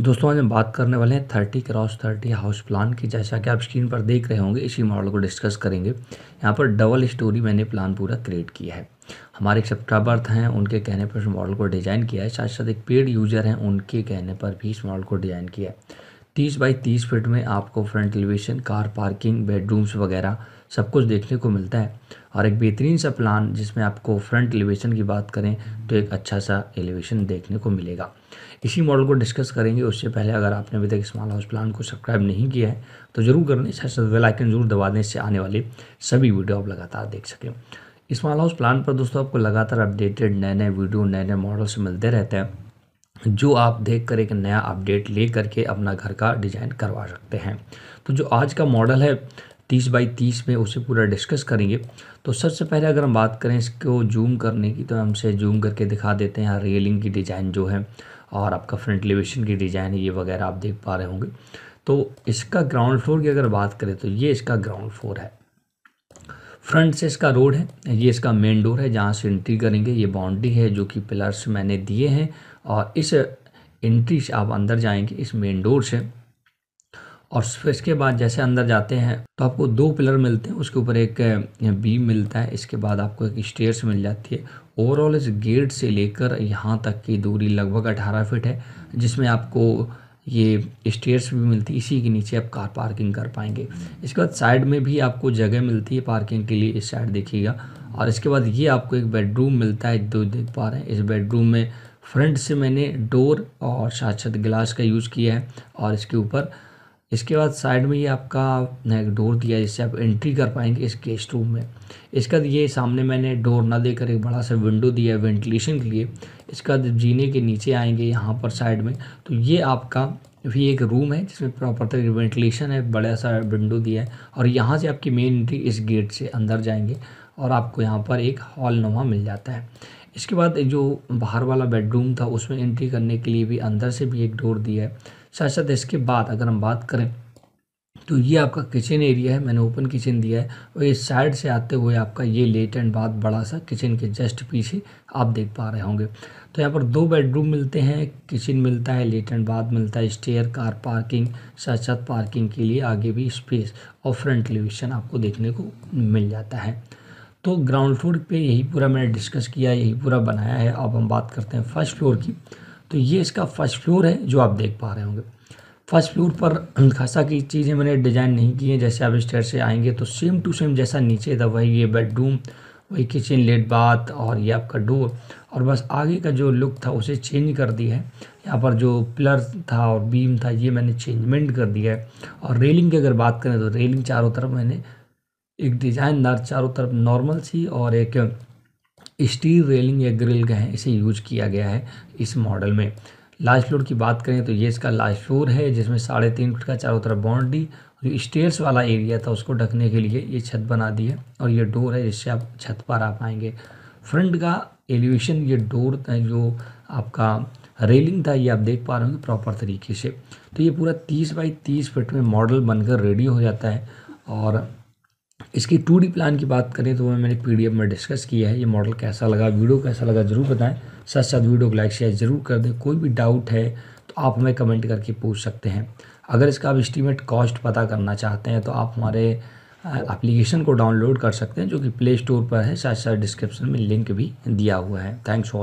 दोस्तों आज हम बात करने वाले हैं thirty cross thirty house plan की जैसा कि आप स्क्रीन पर देख रहे होंगे इसी मॉडल को डिस्कस करेंगे यहाँ पर डबल स्टोरी मैंने प्लान पूरा क्रिएट किया है हमारे एक सब्सक्राइबर हैं उनके कहने पर इस मॉडल को डिज़ाइन किया है साथ साथ एक पेड यूज़र हैं उनके कहने पर भी इस मॉडल को डिज़ाइन किया है तीस बाई तीस फीट में आपको front elevation car parking bedrooms वगैरह सब कुछ देखने को मिलता है और एक बेहतरीन सा प्लान जिसमें आपको फ्रंट एलिवेशन की बात करें तो एक अच्छा सा एलिवेशन देखने को मिलेगा इसी मॉडल को डिस्कस करेंगे उससे पहले अगर आपने अभी तक स्मॉल हाउस प्लान को सब्सक्राइब नहीं किया है तो ज़रूर कर लें वेलाइकन जरूर दबा दें इससे आने वाले सभी वीडियो आप लगातार देख सकें स्मॉल हाउस प्लान पर दोस्तों आपको लगातार अपडेटेड नए नए वीडियो नए नए मॉडल्स मिलते रहते हैं जो आप देख कर एक नया अपडेट ले करके अपना घर का डिज़ाइन करवा सकते हैं तो जो आज का मॉडल है तीस बाई तीस में उसे पूरा डिस्कस करेंगे तो सबसे पहले अगर हम बात करें इसको जूम करने की तो हमसे जूम करके दिखा देते हैं रेलिंग की डिज़ाइन जो है और आपका फ्रंट एलिवेशन की डिज़ाइन ये वगैरह आप देख पा रहे होंगे तो इसका ग्राउंड फ्लोर की अगर बात करें तो ये इसका ग्राउंड फ्लोर है फ्रंट से इसका रोड है ये इसका मेन डोर है जहाँ से एंट्री करेंगे ये बाउंड्री है जो कि पिलर्स मैंने दिए हैं और इस एंट्री से आप अंदर जाएंगे इस मेन डोर से और इसके बाद जैसे अंदर जाते हैं तो आपको दो पिलर मिलते हैं उसके ऊपर एक बीम मिलता है इसके बाद आपको एक स्टेयर्स मिल जाती है ओवरऑल इस गेट से लेकर यहाँ तक की दूरी लगभग अठारह फीट है जिसमें आपको ये स्टेयर्स भी मिलती है इसी के नीचे आप कार पार्किंग कर पाएंगे इसके बाद साइड में भी आपको जगह मिलती है पार्किंग के लिए इस साइड देखिएगा और इसके बाद ये आपको एक बेडरूम मिलता है दो देख पा रहे हैं इस बेडरूम में फ्रंट से मैंने डोर और साथ साथ गिलास का यूज़ किया है और इसके ऊपर इसके बाद साइड में ये आपका एक डोर दिया है जिससे आप एंट्री कर पाएंगे इस गेस्ट रूम में इसका ये सामने मैंने डोर ना देकर एक बड़ा सा विंडो दिया है वेंटिलेशन के लिए इसका जीने के नीचे आएंगे यहाँ पर साइड में तो ये आपका भी एक रूम है जिसमें प्रॉपर तरीके वेंटिलेशन है बड़ा सा विंडो दिया है और यहाँ से आपकी मेन एंट्री इस गेट से अंदर जाएंगे और आपको यहाँ पर एक हॉल नुमा मिल जाता है इसके बाद जो बाहर वाला बेडरूम था उसमें एंट्री करने के लिए भी अंदर से भी एक डोर दिया है साथ साथ इसके बाद अगर हम बात करें तो ये आपका किचन एरिया है मैंने ओपन किचन दिया है और ये साइड से आते हुए आपका ये लेट एंड बाथ बड़ा सा किचन के जस्ट पीछे आप देख पा रहे होंगे तो यहाँ पर दो बेडरूम मिलते हैं किचन मिलता है लेट एंड बाथ मिलता है स्टेयर कार पार्किंग साथ साथ पार्किंग के लिए आगे भी स्पेस और फ्रंट एलिवेशन आपको देखने को मिल जाता है तो ग्राउंड फ्लोर पे यही पूरा मैंने डिस्कस किया यही पूरा बनाया है अब हम बात करते हैं फर्स्ट फ्लोर की तो ये इसका फर्स्ट फ्लोर है जो आप देख पा रहे होंगे फर्स्ट फ्लोर पर खासा की चीज़ें मैंने डिज़ाइन नहीं की हैं जैसे आप स्टेयर से आएंगे तो सेम टू सेम जैसा नीचे था वही ये बेडरूम वही किचन लेट बाथ और ये आपका डोर और बस आगे का जो लुक था उसे चेंज कर दिया है यहाँ पर जो पिलर था और बीम था ये मैंने चेंजमेंट कर दिया है और रेलिंग की अगर बात करें तो रेलिंग चारों तरफ मैंने एक डिज़ाइन चारों तरफ नॉर्मल सी और एक स्टील रेलिंग या ग्रिल का है इसे यूज किया गया है इस मॉडल में लास्ट फ्लोर की बात करें तो ये इसका लास्ट फ्लोर है जिसमें साढ़े तीन फुट का चारों तरफ बाउंड्री जो स्टेयर्स वाला एरिया था उसको ढकने के लिए ये छत बना दी है और ये डोर है जिससे आप छत पर आ पाएंगे फ्रंट का एलिवेशन ये डोर जो आपका रेलिंग था ये आप देख पा रहे होंगे प्रॉपर तरीके से तो ये पूरा तीस बाई तीस फिट में मॉडल बनकर रेडी हो जाता है और इसकी टू प्लान की बात करें तो वह मैंने पी में डिस्कस किया है ये मॉडल कैसा लगा वीडियो कैसा लगा ज़रूर बताएं साथ साथ वीडियो को लाइक शेयर ज़रूर कर दें कोई भी डाउट है तो आप हमें कमेंट करके पूछ सकते हैं अगर इसका आप इस्टीमेट कॉस्ट पता करना चाहते हैं तो आप हमारे एप्लीकेशन को डाउनलोड कर सकते हैं जो कि प्ले स्टोर पर है साथ साथ डिस्क्रिप्शन में लिंक भी दिया हुआ है थैंक्स फॉर